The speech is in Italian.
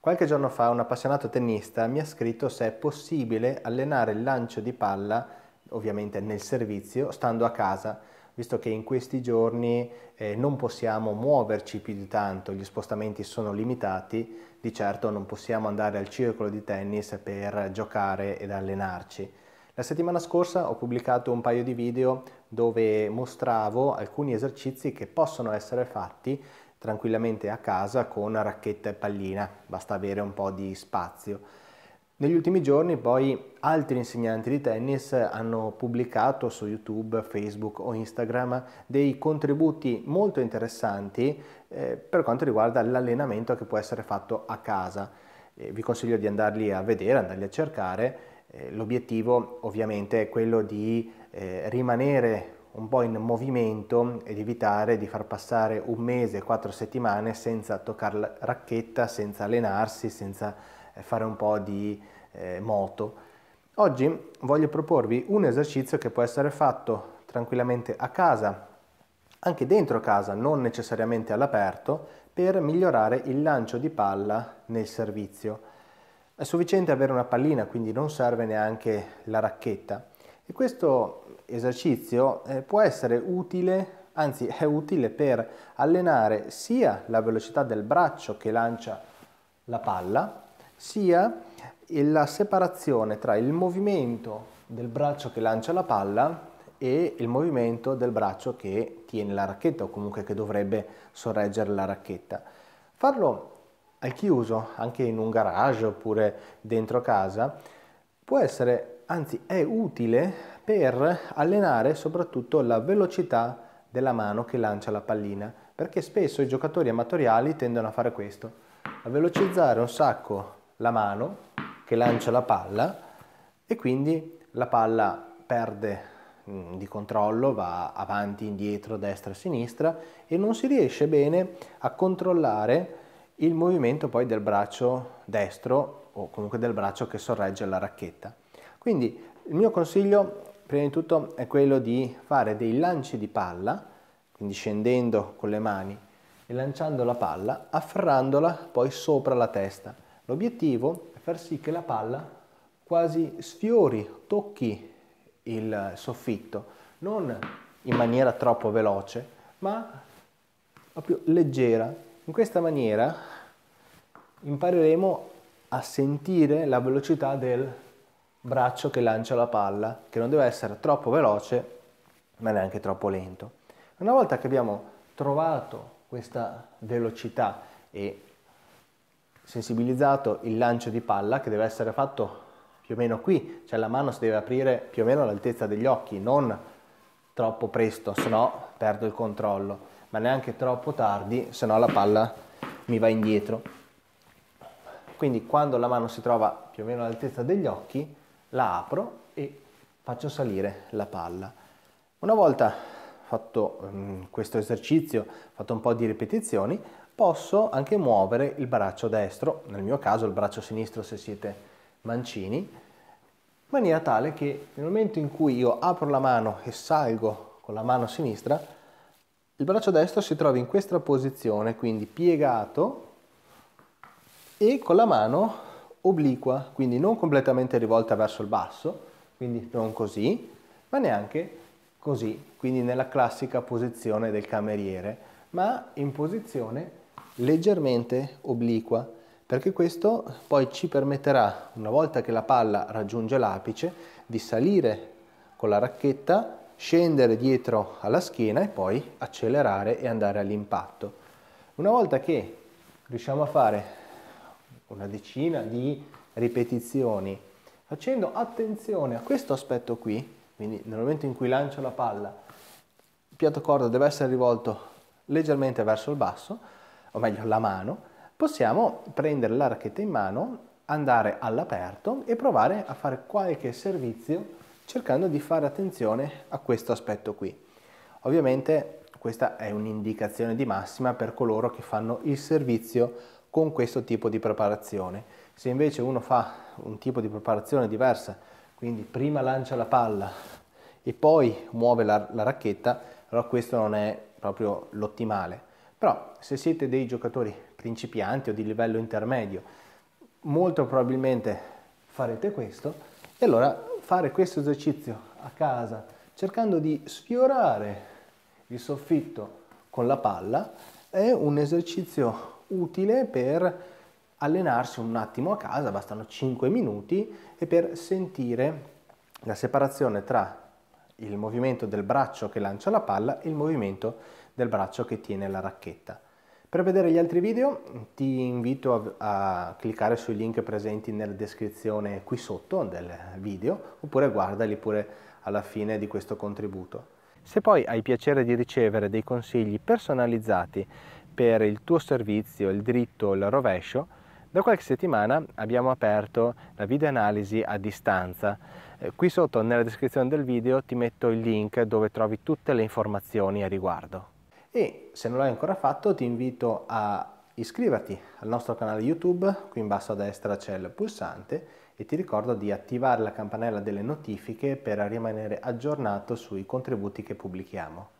Qualche giorno fa un appassionato tennista mi ha scritto se è possibile allenare il lancio di palla, ovviamente nel servizio, stando a casa, visto che in questi giorni eh, non possiamo muoverci più di tanto, gli spostamenti sono limitati, di certo non possiamo andare al circolo di tennis per giocare ed allenarci. La settimana scorsa ho pubblicato un paio di video dove mostravo alcuni esercizi che possono essere fatti tranquillamente a casa con racchetta e pallina, basta avere un po' di spazio. Negli ultimi giorni poi altri insegnanti di tennis hanno pubblicato su YouTube, Facebook o Instagram dei contributi molto interessanti eh, per quanto riguarda l'allenamento che può essere fatto a casa. Eh, vi consiglio di andarli a vedere, andarli a cercare. Eh, l'obiettivo ovviamente è quello di eh, rimanere un po' in movimento ed evitare di far passare un mese, quattro settimane senza toccare la racchetta, senza allenarsi, senza eh, fare un po' di eh, moto. Oggi voglio proporvi un esercizio che può essere fatto tranquillamente a casa, anche dentro casa, non necessariamente all'aperto, per migliorare il lancio di palla nel servizio. È sufficiente avere una pallina, quindi non serve neanche la racchetta. E questo esercizio eh, può essere utile, anzi è utile per allenare sia la velocità del braccio che lancia la palla, sia la separazione tra il movimento del braccio che lancia la palla e il movimento del braccio che tiene la racchetta o comunque che dovrebbe sorreggere la racchetta. Farlo al chiuso, anche in un garage oppure dentro casa, può essere, anzi è utile per allenare soprattutto la velocità della mano che lancia la pallina, perché spesso i giocatori amatoriali tendono a fare questo, a velocizzare un sacco la mano che lancia la palla e quindi la palla perde mm, di controllo, va avanti, indietro, destra, sinistra e non si riesce bene a controllare il movimento poi del braccio destro o comunque del braccio che sorregge la racchetta. Quindi il mio consiglio prima di tutto è quello di fare dei lanci di palla, quindi scendendo con le mani e lanciando la palla, afferrandola poi sopra la testa. L'obiettivo è far sì che la palla quasi sfiori, tocchi il soffitto, non in maniera troppo veloce, ma proprio leggera. In questa maniera impareremo a sentire la velocità del braccio che lancia la palla, che non deve essere troppo veloce ma neanche troppo lento. Una volta che abbiamo trovato questa velocità e sensibilizzato il lancio di palla che deve essere fatto più o meno qui, cioè la mano si deve aprire più o meno all'altezza degli occhi, non troppo presto, se no perdo il controllo, ma neanche troppo tardi, se no la palla mi va indietro. Quindi quando la mano si trova più o meno all'altezza degli occhi, la apro e faccio salire la palla. Una volta fatto um, questo esercizio, fatto un po' di ripetizioni, posso anche muovere il braccio destro, nel mio caso il braccio sinistro se siete mancini, in maniera tale che nel momento in cui io apro la mano e salgo con la mano sinistra, il braccio destro si trova in questa posizione, quindi piegato e con la mano obliqua, quindi non completamente rivolta verso il basso, quindi non così, ma neanche così, quindi nella classica posizione del cameriere, ma in posizione leggermente obliqua, perché questo poi ci permetterà, una volta che la palla raggiunge l'apice, di salire con la racchetta, scendere dietro alla schiena e poi accelerare e andare all'impatto. Una volta che riusciamo a fare una decina di ripetizioni, facendo attenzione a questo aspetto qui, quindi nel momento in cui lancio la palla, il piatto corda deve essere rivolto leggermente verso il basso, o meglio la mano, possiamo prendere la racchetta in mano, andare all'aperto e provare a fare qualche servizio cercando di fare attenzione a questo aspetto qui. Ovviamente questa è un'indicazione di massima per coloro che fanno il servizio con questo tipo di preparazione. Se invece uno fa un tipo di preparazione diversa, quindi prima lancia la palla e poi muove la, la racchetta, allora questo non è proprio l'ottimale. Però se siete dei giocatori principianti o di livello intermedio, molto probabilmente farete questo e allora fare questo esercizio a casa cercando di sfiorare il soffitto con la palla è un esercizio utile per allenarsi un attimo a casa, bastano 5 minuti, e per sentire la separazione tra il movimento del braccio che lancia la palla e il movimento del braccio che tiene la racchetta. Per vedere gli altri video ti invito a, a cliccare sui link presenti nella descrizione qui sotto del video oppure guardali pure alla fine di questo contributo. Se poi hai piacere di ricevere dei consigli personalizzati per il tuo servizio, il dritto o il rovescio, da qualche settimana abbiamo aperto la videoanalisi a distanza. Eh, qui sotto nella descrizione del video ti metto il link dove trovi tutte le informazioni a riguardo. E se non l'hai ancora fatto ti invito a iscriverti al nostro canale YouTube, qui in basso a destra c'è il pulsante e ti ricordo di attivare la campanella delle notifiche per rimanere aggiornato sui contributi che pubblichiamo.